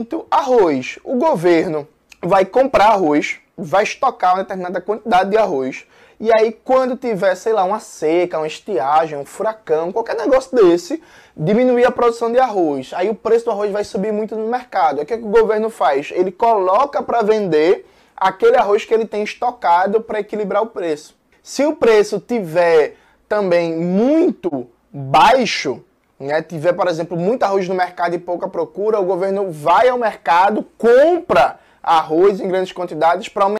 Então, arroz. O governo vai comprar arroz, vai estocar uma determinada quantidade de arroz. E aí, quando tiver, sei lá, uma seca, uma estiagem, um furacão, qualquer negócio desse, diminuir a produção de arroz. Aí o preço do arroz vai subir muito no mercado. o que, é que o governo faz? Ele coloca para vender aquele arroz que ele tem estocado para equilibrar o preço. Se o preço tiver também muito baixo, né, tiver, por exemplo, muito arroz no mercado e pouca procura, o governo vai ao mercado, compra arroz em grandes quantidades para aumentar